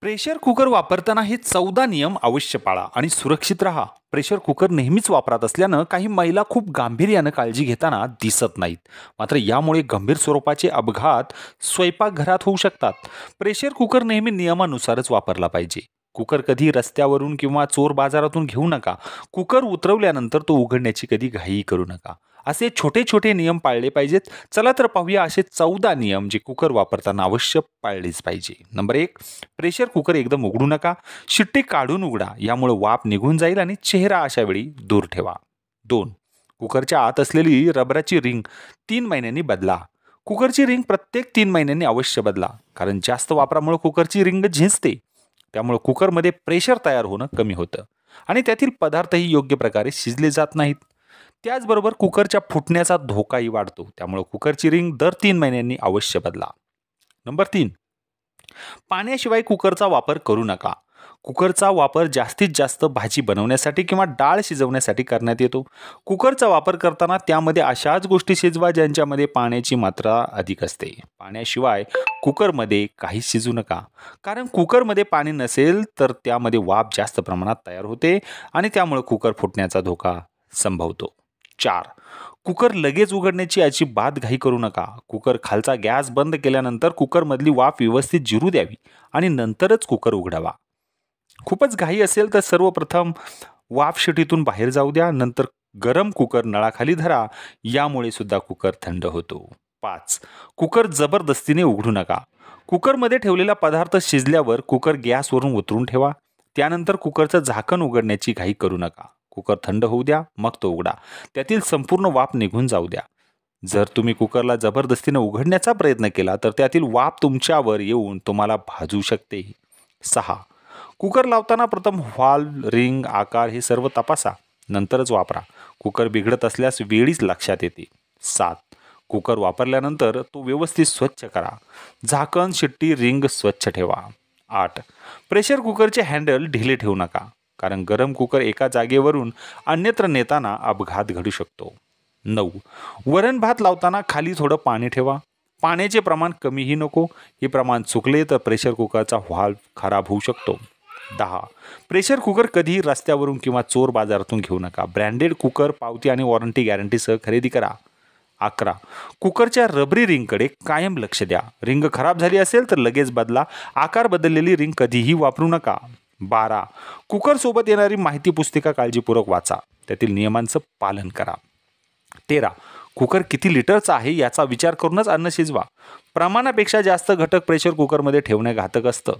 pressure cooker वापरताना हे चौदा नियम अवश्य पाळा आणि सुरक्षित राहा प्रेशर कुकर नेहमीच वापरात असल्यानं काही महिला खूप गांभीर्यानं काळजी घेताना दिसत नाहीत मात्र यामुळे गंभीर स्वरूपाचे अपघात स्वयंपाकघरात होऊ शकतात प्रेशर कुकर नेहमी नियमानुसारच वापरला पाहिजे कुकर कधी रस्त्यावरून किंवा चोर बाजारातून घेऊ नका कुकर उतरवल्यानंतर तो उघडण्याची कधी घाई करू नका असे छोटे छोटे नियम पाळले पाहिजेत चला तर पाहूया असे चौदा नियम जे कुकर वापरताना अवश्य पाळलेच पाहिजे नंबर एक प्रेशर कुकर एकदम उघडू नका शिट्टी काढून उघडा यामुळे वाफ निघून जाईल आणि चेहरा अशा वेळी दूर ठेवा दोन कुकरच्या आत असलेली रबराची रिंग तीन महिन्यांनी बदला कुकरची रिंग प्रत्येक तीन महिन्यांनी अवश्य बदला कारण जास्त वापरामुळे कुकरची रिंग झिंजते त्यामुळे कुकरमध्ये प्रेशर तयार होणं कमी होतं आणि त्यातील पदार्थही योग्य प्रकारे शिजले जात नाहीत त्याचबरोबर कुकरच्या फुटण्याचा धोकाही वाढतो त्यामुळं कुकरची रिंग दर तीन महिन्यांनी अवश्य बदला नंबर तीन पाण्याशिवाय कुकरचा वापर करू नका कुकरचा वापर जास्तीत जास्त भाजी बनवण्यासाठी किंवा डाळ शिजवण्यासाठी करण्यात येतो कुकरचा वापर करताना त्यामध्ये अशाच गोष्टी शिजवा ज्यांच्यामध्ये पाण्याची मात्रा अधिक असते पाण्याशिवाय कुकरमध्ये काही शिजू नका कारण कुकरमध्ये पाणी नसेल तर त्यामध्ये वाफ जास्त प्रमाणात तयार होते आणि त्यामुळे कुकर फुटण्याचा धोका संभवतो चार कुकर लगेच उघडण्याची अजिबात घाई करू नका कुकर खालचा गॅस बंद केल्यानंतर कुकरमधली वाफ व्यवस्थित जिरू द्यावी आणि नंतरच कुकर उघडावा खूपच घाई असेल तर सर्वप्रथम वाफ शिटीतून बाहेर जाऊ द्या नंतर गरम कुकर नळाखाली धरा यामुळे सुद्धा कुकर थंड होतो पाच कुकर जबरदस्तीने उघडू नका कुकरमध्ये ठेवलेला पदार्थ शिजल्यावर कुकर गॅसवरून उतरून ठेवा त्यानंतर कुकरचं झाकण उघडण्याची घाई करू नका कुकर थंड होऊ द्या मग तो उघडा त्यातील संपूर्ण वाफ निघून जाऊ द्या जर तुम्ही कुकरला जबरदस्तीने उघडण्याचा प्रयत्न केला तर त्यातील वाफ तुमच्यावर येऊन तुम्हाला भाजू शकते सहा कुकर लावताना प्रथम व्हाल रिंग आकार हे सर्व तपासा नंतरच वापरा कुकर बिघडत असल्यास वेळीच लक्षात येते सात कुकर वापरल्यानंतर तो व्यवस्थित स्वच्छ करा झाकण शिट्टी रिंग स्वच्छ ठेवा आठ प्रेशर कुकरचे हँडल ढिले ठेवू नका कारण गरम कुकर एका जागेवरून अन्यत्र नेताना अपघात घडू शकतो नऊ वरण भात लावताना खाली थोडं पाणी ठेवा पाण्याचे प्रमाण कमीही नको हे प्रमाण चुकले तर प्रेशर कुकरचा व्हाल खराब होऊ शकतो दहा प्रेशर कुकर कधीही रस्त्यावरून किंवा चोर बाजारातून घेऊ नका ब्रँडेड कुकर पावती आणि वॉरंटी गॅरंटीसह खरेदी करा अकरा कुकरच्या रबरी रिंगकडे कायम लक्ष द्या रिंग खराब झाली असेल तर लगेच बदला आकार बदललेली रिंग कधीही वापरू नका बारा कुकरसोबत येणारी माहिती पुस्तिका काळजीपूर्वक वाचा त्यातील नियमांचं पालन करा तेरा कुकर किती लिटरचा आहे याचा विचार करूनच अन्न शिजवा प्रमाणापेक्षा जास्त घटक प्रेशर कुकरमध्ये ठेवणे घातक असतं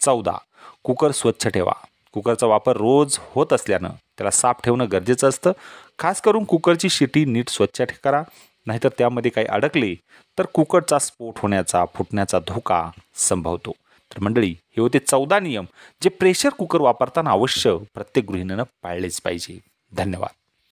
चौदा कुकर स्वच्छ ठेवा कुकरचा वापर रोज होत असल्यानं त्याला साफ ठेवणं गरजेचं असतं खास करून कुकरची शिटी नीट स्वच्छ करा नाहीतर त्यामध्ये काही अडकले तर कुकरचा स्फोट होण्याचा फुटण्याचा धोका संभवतो तर मंडळी हे होते चौदा नियम जे प्रेशर कुकर वापरताना अवश्य प्रत्येक गृहिणीनं पाळलेच पाहिजे धन्यवाद